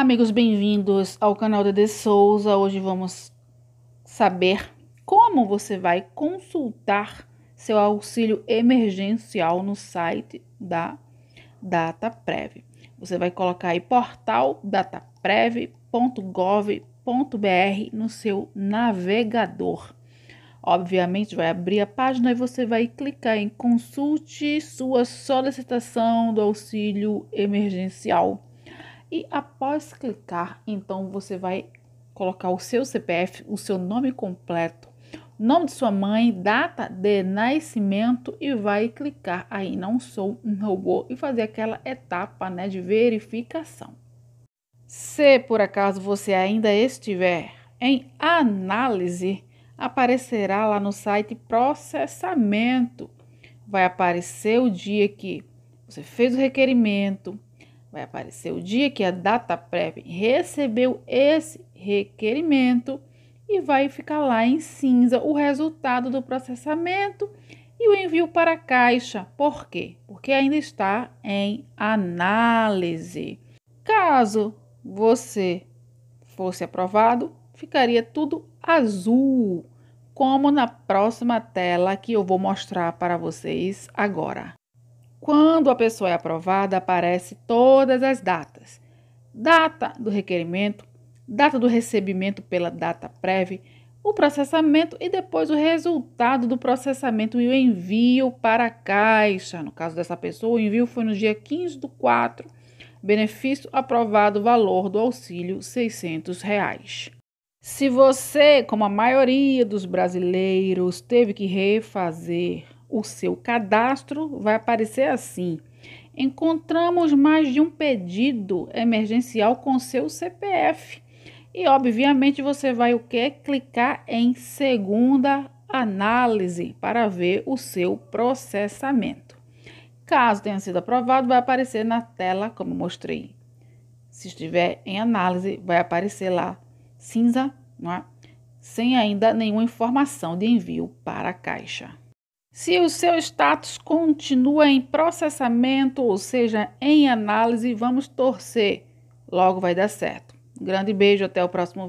Amigos, bem-vindos ao canal da De Souza. Hoje vamos saber como você vai consultar seu auxílio emergencial no site da DataPrev. Você vai colocar aí portal dataprev.gov.br no seu navegador. Obviamente, vai abrir a página e você vai clicar em consulte sua solicitação do auxílio emergencial e após clicar, então você vai colocar o seu CPF, o seu nome completo, nome de sua mãe, data de nascimento e vai clicar aí não sou um robô e fazer aquela etapa, né, de verificação. Se por acaso você ainda estiver em análise, aparecerá lá no site processamento. Vai aparecer o dia que você fez o requerimento, vai aparecer o dia que a Data Prévia recebeu esse requerimento e vai ficar lá em cinza o resultado do processamento e o envio para a caixa. Por quê? Porque ainda está em análise. Caso você fosse aprovado, ficaria tudo azul, como na próxima tela que eu vou mostrar para vocês agora. Quando a pessoa é aprovada, aparece todas as datas: data do requerimento, data do recebimento pela data prévia, o processamento e depois o resultado do processamento e o envio para a caixa. No caso dessa pessoa, o envio foi no dia 15 do 4. Benefício aprovado, valor do auxílio R$ 600. Reais. Se você, como a maioria dos brasileiros, teve que refazer o seu cadastro vai aparecer assim: encontramos mais de um pedido emergencial com seu CPF. E obviamente você vai o que? Clicar em segunda análise para ver o seu processamento. Caso tenha sido aprovado, vai aparecer na tela, como mostrei. Se estiver em análise, vai aparecer lá cinza, é? sem ainda nenhuma informação de envio para a caixa. Se o seu status continua em processamento, ou seja, em análise, vamos torcer. Logo vai dar certo. Um grande beijo, até o próximo vídeo.